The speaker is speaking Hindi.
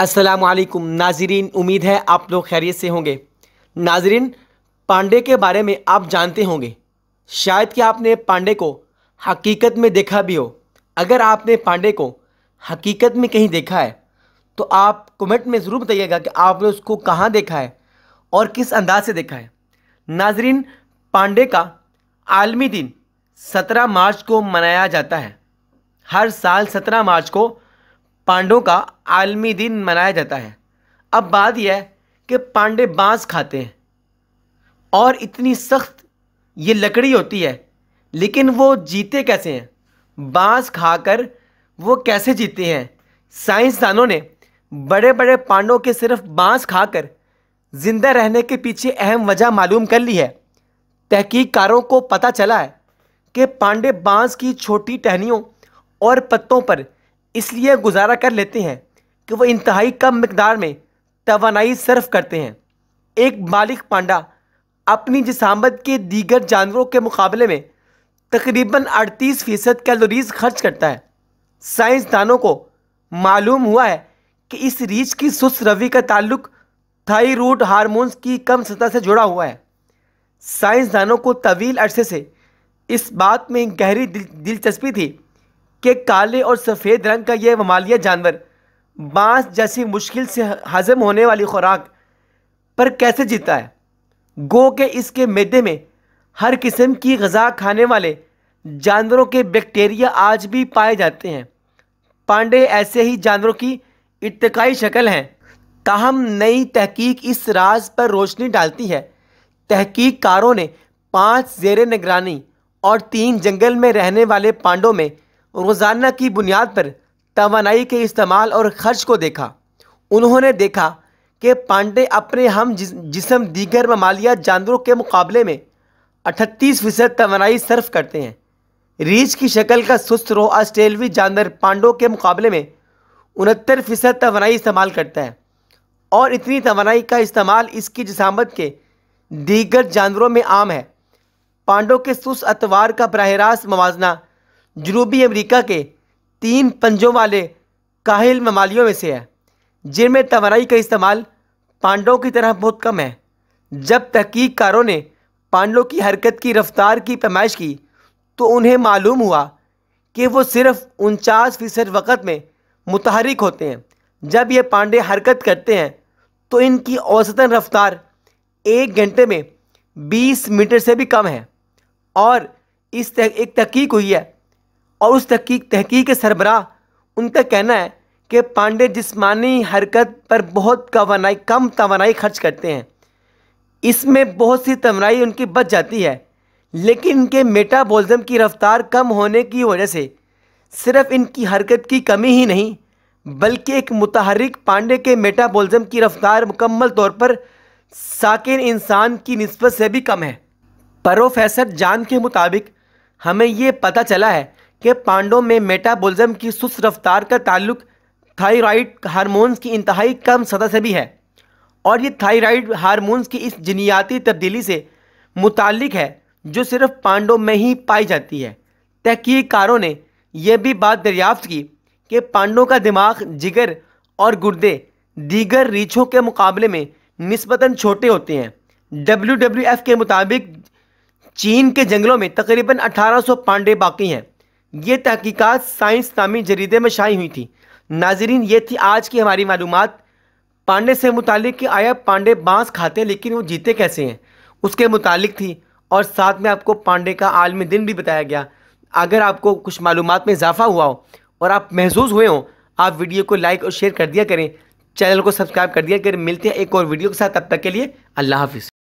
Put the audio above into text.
असलकुम नाजरीन उम्मीद है आप लोग खैरियत से होंगे नाजरीन पांडे के बारे में आप जानते होंगे शायद कि आपने पांडे को हकीकत में देखा भी हो अगर आपने पांडे को हकीकत में कहीं देखा है तो आप कमेंट में ज़रूर बताइएगा कि आपने उसको कहाँ देखा है और किस अंदाज से देखा है नाजरीन पांडे का आलमी दिन सत्रह मार्च को मनाया जाता है हर साल सत्रह मार्च को पांडवों का आलमी दिन मनाया जाता है अब बात यह कि पांडे बांस खाते हैं और इतनी सख्त ये लकड़ी होती है लेकिन वो जीते कैसे हैं बांस खाकर वो कैसे जीते हैं साइंसदानों ने बड़े बड़े पांडों के सिर्फ बांस खाकर ज़िंदा रहने के पीछे अहम वजह मालूम कर ली है तहकीकारों को पता चला है कि पांडे बांस की छोटी टहनियों और पत्तों पर इसलिए गुजारा कर लेते हैं कि वह इंतहाई कम मकदार में तोानाई सर्फ करते हैं एक मालिक पांडा अपनी जिसामत के दीगर जानवरों के मुकाबले में तकरीबन 38 फ़ीसद कैलोरीज खर्च करता है साइंसदानों को मालूम हुआ है कि इस रीच की सुस्त रवि का ताल्लुक थाई रूट हारमोन्स की कम सतह से जुड़ा हुआ है साइंसदानों को तवील अरसे से इस बात में गहरी दिलचस्पी थी कि काले और सफ़ेद रंग का यह ममालिया जानवर बांस जैसी मुश्किल से हजम होने वाली खुराक पर कैसे जीता है गो के इसके मैदे में हर किस्म की गज़ा खाने वाले जानवरों के बैक्टीरिया आज भी पाए जाते हैं पांडे ऐसे ही जानवरों की इतकाई शक्ल हैं ताहम नई तहकीक इस राज पर रोशनी डालती है तहकीकारों ने पांच जेर निगरानी और तीन जंगल में रहने वाले पांडों में रोज़ाना की बुनियाद पर तोानाई के इस्तेमाल और खर्च को देखा उन्होंने देखा कि पांडे अपने हम जिसम दीगर ममालिया जानवरों के मुकाबले में अठतीस फ़ीसद तोानाई सर्फ करते हैं रीछ की शक्ल का सुस्त रोह आस्ट्रेलवी जानवर पांडों के मुकाबले में उनहत्तर फ़ीसद तोानाई इस्तेमाल करता है और इतनी तोानाई का इस्तेमाल इसकी जसामत के दीगर जानवरों में आम है पांडों के सुस्त अतवार का बरह रास्त मवाजना जनूबी अमरीका के तीन पंजों वाले काहिल ममालियों में से है जिनमें तवानाई का इस्तेमाल पांडों की तरह बहुत कम है जब तहकीकारों ने पांडों की हरकत की रफ्तार की पैमाइश की तो उन्हें मालूम हुआ कि वो सिर्फ उनचास फ़ीसद वक़्त में मुतहरक होते हैं जब ये पांडे हरकत करते हैं तो इनकी औसतन रफ्तार एक घंटे में 20 मीटर से भी कम है और इस एक तहकीक हुई है और उस तहकीक तहकीक सरबरा उनका कहना है कि पांडे जिस्मानी हरकत पर बहुत तोानाई कम तोानाई खर्च करते हैं इसमें बहुत सी तोानाई उनकी बच जाती है लेकिन इनके मेटाबॉलिज्म की रफ्तार कम होने की वजह से सिर्फ इनकी हरकत की कमी ही नहीं बल्कि एक मतहरिक पांडे के मेटाबॉलिज्म की रफ्तार मुकम्मल तौर पर साकिन इंसान की नस्बत से भी कम है प्रोफेसर जान के मुताबिक हमें ये पता चला है कि पांडों में मेटाबॉलिज्म की सुस्त रफ्तार का ताल्लुक थायराइड हार्मोन्स की इंतहाई कम सतह से भी है और ये थायराइड हार्मोन्स की इस जनियाती तब्दीली से मुतक है जो सिर्फ पांडों में ही पाई जाती है तहकीकारों ने यह भी बात दरियाफ्त की कि पांडों का दिमाग जिगर और गुर्दे दीगर रीछों के मुकाबले में नस्बता छोटे होते हैं डब्ल्यू के मुताबिक चीन के जंगलों में तकरीबन 1800 पांडे बाकी हैं ये तहकीकात साइंस नामी जरीदे में शाई हुई थी नाजरीन ये थी आज की हमारी मालूम पांडे से मुतल कि आया पांडे बांस खाते हैं लेकिन वो जीते कैसे हैं उसके मुतालिक थी और साथ में आपको पांडे का आलमी दिन भी बताया गया अगर आपको कुछ मालूम में इजाफा हुआ हो और आप महसूस हुए हों आप वीडियो को लाइक और शेयर कर दिया करें चैनल को सब्सक्राइब कर दिया करें मिलते हैं एक और वीडियो के साथ तब तक के लिए अल्लाह हाफिज़